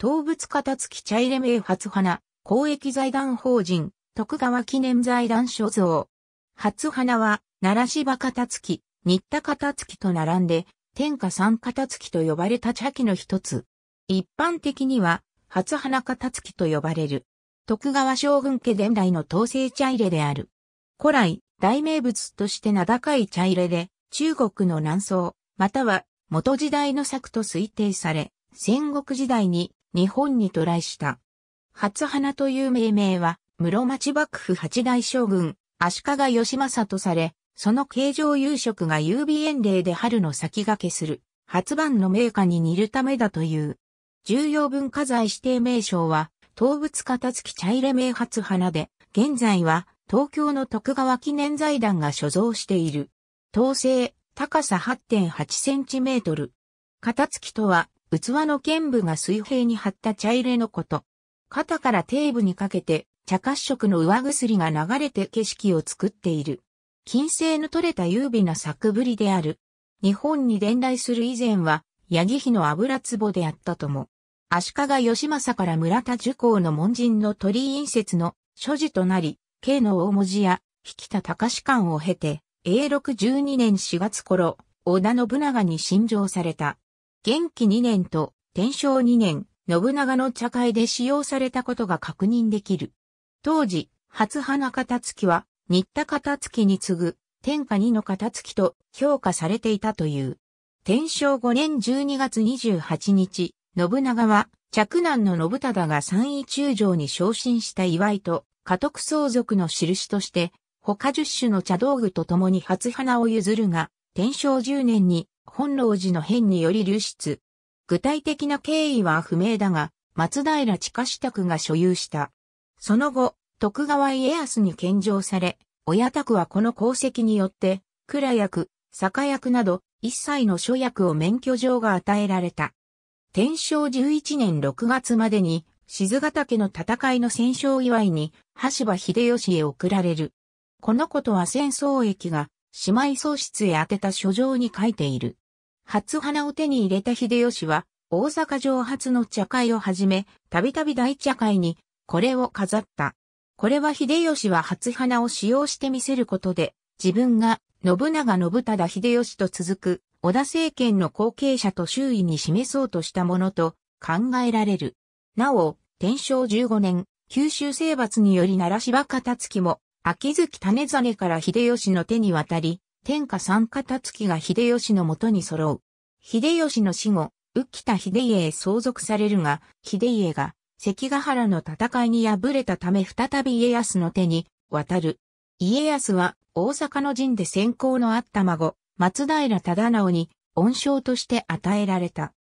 動物片付き茶入れ名初花、公益財団法人、徳川記念財団所蔵。初花は、奈良芝片付き、新田片付きと並んで、天下三片付きと呼ばれた茶器の一つ。一般的には、初花片付きと呼ばれる。徳川将軍家伝来の統制茶入れである。古来、大名物として名高い茶入れで、中国の南宋、または元時代の作と推定され、戦国時代に日本に渡来した。初花という命名は、室町幕府八代将軍、足利義政とされ、その形状夕食が郵便園令で春の先駆けする、初晩の名家に似るためだという。重要文化財指定名称は、東仏片付茶入れ名初花で、現在は東京の徳川記念財団が所蔵している。東西、高さ8.8センチメートル。片付とは、器の剣部が水平に張った茶入れのこと。肩から底部にかけて茶褐色の上薬が流れて景色を作っている。金星の取れた優美な作ぶりである。日本に伝来する以前は、ヤギヒの油壺であったとも。足利義政から村田樹講の門人の鳥居印説の所持となり、慶の大文字や、引田隆史館を経て、永禄12年4月頃、織田信長に新上された。元気2年と天正2年、信長の茶会で使用されたことが確認できる。当時、初花片付きは、新田片付きに次ぐ、天下二の片付きと評価されていたという。天正5年12月28日、信長は、嫡男の信忠が三位中将に昇進した祝いと、家督相続の印として、他十種の茶道具と共に初花を譲るが、天正10年に本老寺の変により流出。具体的な経緯は不明だが、松平地下支宅が所有した。その後、徳川家康に献上され、親宅はこの功績によって、蔵役、酒役など、一切の諸役を免許状が与えられた。天正11年6月までに、静ヶ岳の戦いの戦勝祝いに、橋場秀吉へ贈られる。このことは戦争益が姉妹喪失へ宛てた書状に書いている。初花を手に入れた秀吉は、大阪城初の茶会をはじめ、たびたび大茶会に、これを飾った。これは秀吉は初花を使用してみせることで、自分が信長信忠秀吉と続く、織田政権の後継者と周囲に示そうとしたものと考えられる。なお、天正15年、九州征伐により奈良柴片月も、秋月種真から秀吉の手に渡り、天下三片月が秀吉のもとに揃う。秀吉の死後、浮田秀家へ相続されるが、秀家が関ヶ原の戦いに敗れたため再び家康の手に渡る。家康は大阪の陣で先行のあった孫、松平忠直に恩賞として与えられた。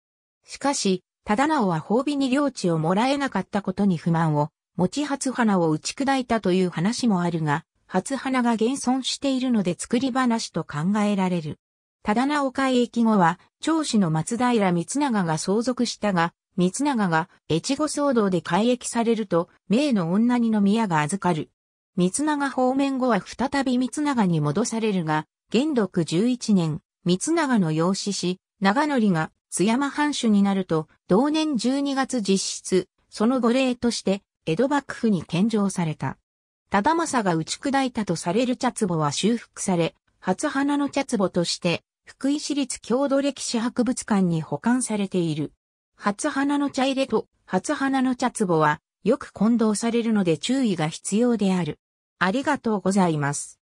しかし、忠直は褒美に領地をもらえなかったことに不満を持ち初花を打ち砕いたという話もあるが、初花が現存しているので作り話と考えられる。ただなお会駅後は、長子の松平光長が相続したが、光長が越後騒動で改役されると、名の女にの宮が預かる。光長方面後は再び光長に戻されるが、元禄11年、光長の養子し、長則が津山藩主になると、同年12月実質、その御礼として、江戸幕府に献上された。忠政が打ち砕いたとされる茶壺は修復され、初花の茶壺として、福井市立郷土歴史博物館に保管されている。初花の茶入れと初花の茶壺はよく混同されるので注意が必要である。ありがとうございます。